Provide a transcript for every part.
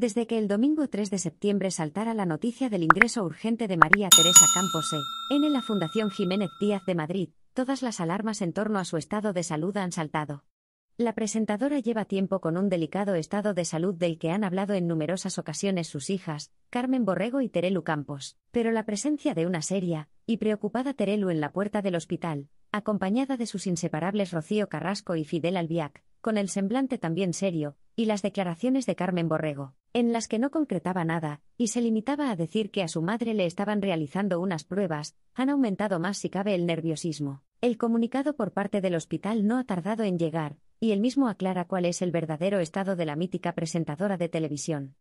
desde que el domingo 3 de septiembre saltara la noticia del ingreso urgente de María Teresa Campos e, en la Fundación Jiménez Díaz de Madrid, todas las alarmas en torno a su estado de salud han saltado. La presentadora lleva tiempo con un delicado estado de salud del que han hablado en numerosas ocasiones sus hijas, Carmen Borrego y Terelu Campos, pero la presencia de una seria y preocupada Terelu en la puerta del hospital, acompañada de sus inseparables Rocío Carrasco y Fidel Albiac, con el semblante también serio, y las declaraciones de Carmen Borrego, en las que no concretaba nada, y se limitaba a decir que a su madre le estaban realizando unas pruebas, han aumentado más si cabe el nerviosismo. El comunicado por parte del hospital no ha tardado en llegar, y el mismo aclara cuál es el verdadero estado de la mítica presentadora de televisión.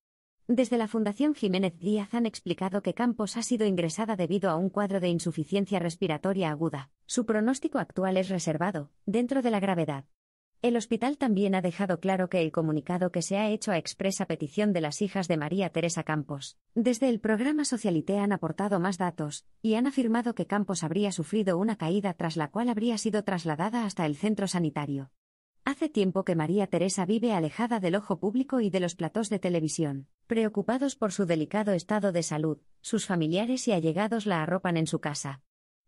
Desde la Fundación Jiménez Díaz han explicado que Campos ha sido ingresada debido a un cuadro de insuficiencia respiratoria aguda. Su pronóstico actual es reservado, dentro de la gravedad. El hospital también ha dejado claro que el comunicado que se ha hecho a expresa petición de las hijas de María Teresa Campos, desde el programa Socialité han aportado más datos, y han afirmado que Campos habría sufrido una caída tras la cual habría sido trasladada hasta el centro sanitario. Hace tiempo que María Teresa vive alejada del ojo público y de los platós de televisión. Preocupados por su delicado estado de salud, sus familiares y allegados la arropan en su casa.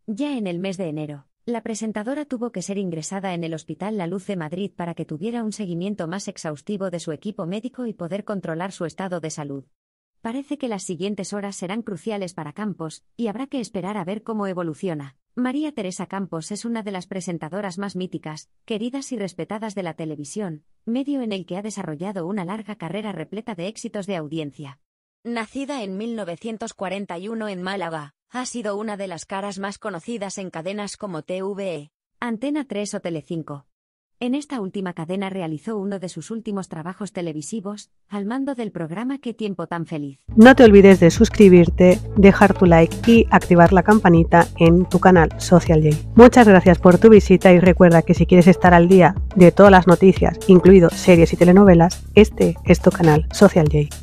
Ya en el mes de enero, la presentadora tuvo que ser ingresada en el Hospital La Luz de Madrid para que tuviera un seguimiento más exhaustivo de su equipo médico y poder controlar su estado de salud. Parece que las siguientes horas serán cruciales para Campos, y habrá que esperar a ver cómo evoluciona. María Teresa Campos es una de las presentadoras más míticas, queridas y respetadas de la televisión, medio en el que ha desarrollado una larga carrera repleta de éxitos de audiencia. Nacida en 1941 en Málaga, ha sido una de las caras más conocidas en cadenas como TVE, Antena 3 o Telecinco. En esta última cadena realizó uno de sus últimos trabajos televisivos, al mando del programa Qué tiempo tan feliz. No te olvides de suscribirte, dejar tu like y activar la campanita en tu canal Social J. Muchas gracias por tu visita y recuerda que si quieres estar al día de todas las noticias, incluido series y telenovelas, este es tu canal Social J.